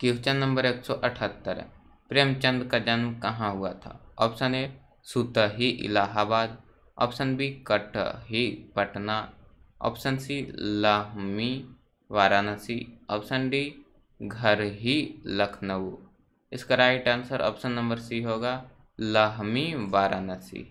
question number एक सौ अठहत्तर है प्रेमचंद का जन्म कहाँ हुआ था option A Sutahi Allahabad option B Katahi Patna option C Lamhi Varanasi option D घर ही लखनऊ इसका right answer option number C होगा लाहमी वाराणसी